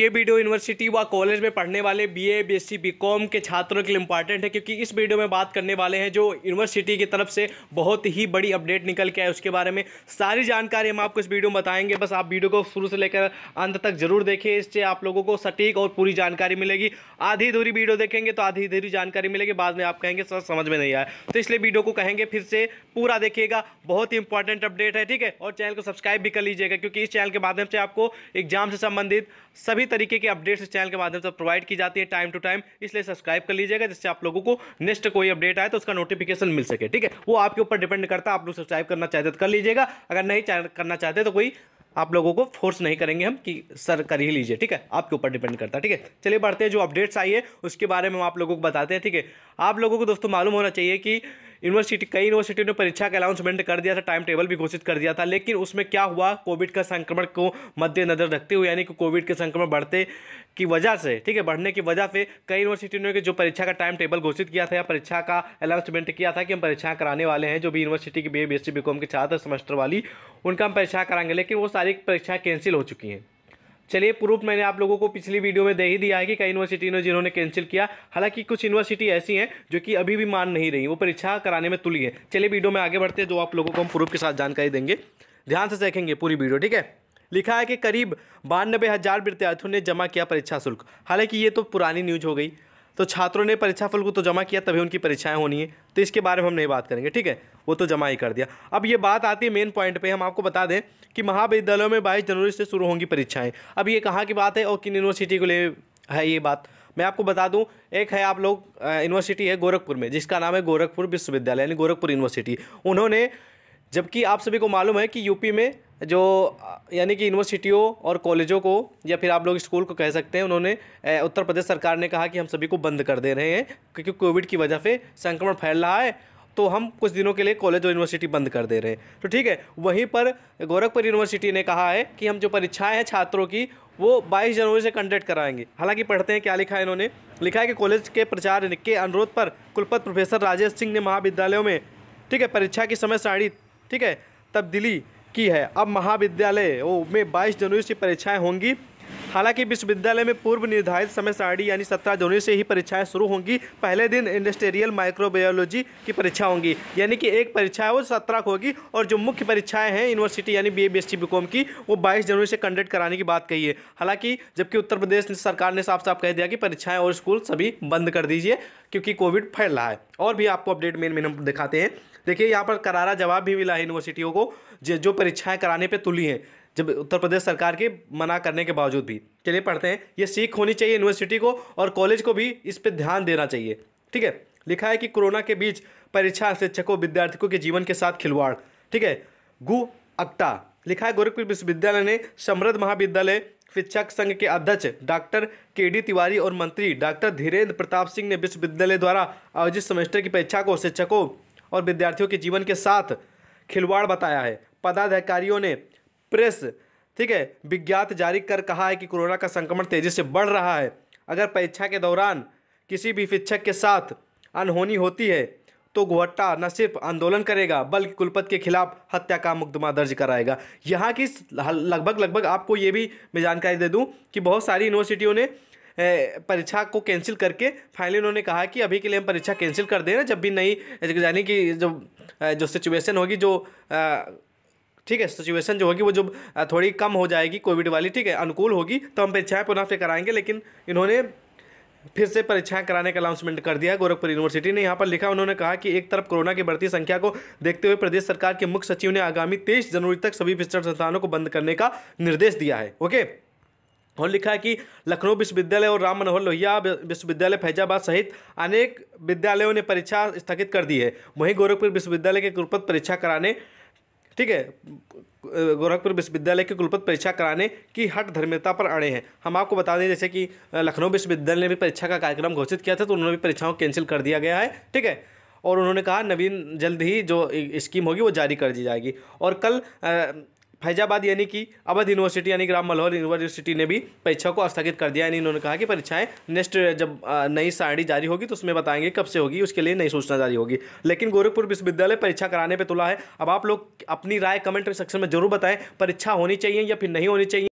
ये video university व college में पढ़ने वाले बीए, बीएससी, बीकॉम के छात्रों के लिए इंपॉर्टेंट है क्योंकि इस वीडियो में बात करने वाले हैं जो यूनिवर्सिटी की तरफ से बहुत ही बड़ी अपडेट निकल के आए उसके बारे में सारी जानकारी हम आपको इस वीडियो में बताएंगे बस आप वीडियो को शुरू से लेकर अंत तक जरूर देखिए इससे आप लोगों को सटीक और पूरी जानकारी मिलेगी आधी अधूरी वीडियो देखेंगे तो आधी अधूरी जानकारी मिलेगी बाद में आप कहेंगे सर समझ में नहीं आया तो इसलिए वीडियो को कहेंगे फिर से पूरा देखिएगा बहुत ही इंपॉर्टेंट अपडेट है ठीक है और चैनल को सब्सक्राइब भी कर लीजिएगा क्योंकि इस चैनल के माध्यम से आपको एग्जाम से संबंधित सभी तरीके के अपडेट्स इस चैनल के माध्यम से प्रोवाइड की जाती है टाइम टू टाइम इसलिए सब्सक्राइब कर लीजिएगा जिससे आप लोगों को नेक्स्ट कोई अपडेट आए तो उसका नोटिफिकेशन मिल सके ठीक है वो आपके ऊपर डिपेंड करता है आप लोग सब्सक्राइब करना चाहते तो कर लीजिएगा अगर नहीं करना चाहते तो कोई आप लोगों को फोर्स नहीं करेंगे हम कि सर कर ही लीजिए ठीक है आपके ऊपर डिपेंड करता है ठीक है चलिए बढ़ते हैं जो अपडेट्स आई है उसके बारे में हम आप लोगों को बताते हैं ठीक है आप लोगों को दोस्तों मालूम होना चाहिए कि यूनिवर्सिटी कई यूनिवर्सिटियों ने परीक्षा का अनाउंसमेंट कर दिया था टाइम टेबल भी घोषित कर दिया था लेकिन उसमें क्या हुआ कोविड का संक्रमण को मद्देनजर रखते हुए यानी कि कोविड के संक्रमण बढ़ते की वजह से ठीक है बढ़ने की वजह से कई यूनिवर्सिटियों ने जो परीक्षा का टाइम टेबल घोषित किया था या परीक्षा का अनाउंसमेंट किया था कि हम परीक्षा कराने वाले हैं जो भी यूनिवर्सिटी की बी ए बी के छात्र सेमेस्टर वाली उनका हम परीक्षा कराएंगे लेकिन वो सारी परीक्षाएँ कैंसिल हो चुकी हैं चलिए प्रूफ मैंने आप लोगों को पिछली वीडियो में दे ही दिया है कि कई यूनिवर्सिटी ने जिन्होंने कैंसिल किया हालांकि कुछ यूनिवर्सिटी ऐसी हैं जो कि अभी भी मान नहीं रही वो परीक्षा कराने में तुली है चलिए वीडियो में आगे बढ़ते हैं जो आप लोगों को हम प्रूफ के साथ जानकारी देंगे ध्यान से देखेंगे पूरी वीडियो ठीक है लिखा है कि करीब बानबे हज़ार विद्यार्थियों ने जमा किया परीक्षा शुल्क हालांकि ये तो पुरानी न्यूज हो गई तो छात्रों ने परीक्षाफल को तो जमा किया तभी उनकी परीक्षाएं होनी है तो इसके बारे में हम नहीं बात करेंगे ठीक है वो तो जमा ही कर दिया अब ये बात आती है मेन पॉइंट पे हम आपको बता दें कि महाविद्यालयों में बाईस जनवरी से शुरू होंगी परीक्षाएँ अब ये कहाँ की बात है और किन यूनिवर्सिटी को ले है ये बात मैं आपको बता दूं एक है आप लोग यूनिवर्सिटी है गोरखपुर में जिसका नाम है गोरखपुर विश्वविद्यालय यानी गोरखपुर यूनिवर्सिटी उन्होंने जबकि आप सभी को मालूम है कि यूपी में जो यानी कि यूनिवर्सिटियों और कॉलेजों को या फिर आप लोग स्कूल को कह सकते हैं उन्होंने उत्तर प्रदेश सरकार ने कहा कि हम सभी को बंद कर दे रहे हैं क्योंकि कोविड की वजह से संक्रमण फैल रहा है तो हम कुछ दिनों के लिए कॉलेज और यूनिवर्सिटी बंद कर दे रहे हैं तो ठीक है वहीं पर गोरखपुर यूनिवर्सिटी ने कहा है कि हम जो परीक्षाएँ हैं छात्रों की वो 22 जनवरी से कंडक्ट कराएंगे हालांकि पढ़ते हैं क्या लिखा है इन्होंने लिखा है कि कॉलेज के प्रचार के अनुरोध पर कुलपत प्रोफेसर राजेश सिंह ने महाविद्यालयों में ठीक है परीक्षा की समय सारी ठीक है तब्दीली की है अब महाविद्यालय में बाईस जनवरी से परीक्षाएँ होंगी हालांकि विश्वविद्यालय में पूर्व निर्धारित समय सारणी यानी सत्रह जनवरी से ही परीक्षाएं शुरू होंगी पहले दिन इंडस्ट्रियल माइक्रोबायोलॉजी की परीक्षा होंगी यानी कि एक परीक्षा है वो सत्रह को होगी और जो मुख्य परीक्षाएं हैं यूनिवर्सिटी यानी बी ए बी की वो बाईस जनवरी से कंडक्ट कराने की बात कही है हालांकि जबकि उत्तर प्रदेश सरकार ने साफ साफ कह दिया कि परीक्षाएँ और स्कूल सभी बंद कर दीजिए क्योंकि कोविड फैल रहा है और भी आपको अपडेट मेन मेन हम दिखाते हैं देखिए यहाँ पर करारा जवाब भी मिला है यूनिवर्सिटियों को जो परीक्षाएँ कराने पर तुली हैं जब उत्तर प्रदेश सरकार के मना करने के बावजूद भी चलिए पढ़ते हैं ये सीख होनी चाहिए यूनिवर्सिटी को और कॉलेज को भी इस पर ध्यान देना चाहिए ठीक है लिखा है कि कोरोना के बीच परीक्षा शिक्षकों विद्यार्थियों के जीवन के साथ खिलवाड़ ठीक है गु अक्टा लिखा है गोरखपुर विश्वविद्यालय ने समृद्ध महाविद्यालय शिक्षक संघ के अध्यक्ष डॉक्टर के डी तिवारी और मंत्री डॉक्टर धीरेन्द्र प्रताप सिंह ने विश्वविद्यालय द्वारा आयोजित सेमेस्टर की परीक्षा को शिक्षकों और विद्यार्थियों के जीवन के साथ खिलवाड़ बताया है पदाधिकारियों ने प्रेस ठीक है विज्ञात जारी कर कहा है कि कोरोना का संक्रमण तेज़ी से बढ़ रहा है अगर परीक्षा के दौरान किसी भी शिक्षक के साथ अनहोनी होती है तो गुहट्टा न सिर्फ आंदोलन करेगा बल्कि कुलपत के खिलाफ हत्या का मुकदमा दर्ज कराएगा यहाँ की लगभग लगभग आपको ये भी मैं जानकारी दे दूँ कि बहुत सारी यूनिवर्सिटियों ने परीक्षा को कैंसिल करके फाइनली उन्होंने कहा कि अभी के लिए हम परीक्षा कैंसिल कर दे रहे जब भी नई यानी कि जो जो सिचुएशन होगी जो ठीक है सिचुएशन जो होगी वो जब थोड़ी कम हो जाएगी कोविड वाली ठीक है अनुकूल होगी तो हम परीक्षाएँ पुनः से कराएंगे लेकिन इन्होंने फिर से परीक्षाएं कराने का अनाउंसमेंट कर दिया गोरखपुर यूनिवर्सिटी ने यहाँ पर लिखा उन्होंने कहा कि एक तरफ कोरोना की बढ़ती संख्या को देखते हुए प्रदेश सरकार के मुख्य सचिव ने आगामी तेईस जनवरी तक सभी विस्तृत संस्थानों को बंद करने का निर्देश दिया है ओके और लिखा है कि लखनऊ विश्वविद्यालय और राम मनोहर लोहिया विश्वविद्यालय फैजाबाद सहित अनेक विद्यालयों ने परीक्षा स्थगित कर दी है वहीं गोरखपुर विश्वविद्यालय के कुलपत परीक्षा कराने ठीक है गोरखपुर विश्वविद्यालय की कुलपत परीक्षा कराने की हट धर्मता पर अड़े हैं हम आपको बता दें जैसे कि लखनऊ विश्वविद्यालय ने भी परीक्षा का कार्यक्रम घोषित किया था तो उन्होंने भी परीक्षाओं कैंसिल कर दिया गया है ठीक है और उन्होंने कहा नवीन जल्द ही जो स्कीम होगी वो जारी कर दी जाएगी और कल फैजाबाद यानी कि अवध यूनिवर्सिटी यानी कि राम मनोहर यूनिवर्सिटी ने भी परीक्षा को स्थगित कर दिया यानी इन्होंने कहा कि परीक्षाएं नेक्स्ट जब नई सारणी जारी होगी तो उसमें बताएंगे कब से होगी उसके लिए नई सूचना जारी होगी लेकिन गोरखपुर विश्वविद्यालय परीक्षा कराने पर तुला है अब आप लोग अपनी राय कमेंट सेक्शन में जरूर बताएं परीक्षा होनी चाहिए या फिर नहीं होनी चाहिए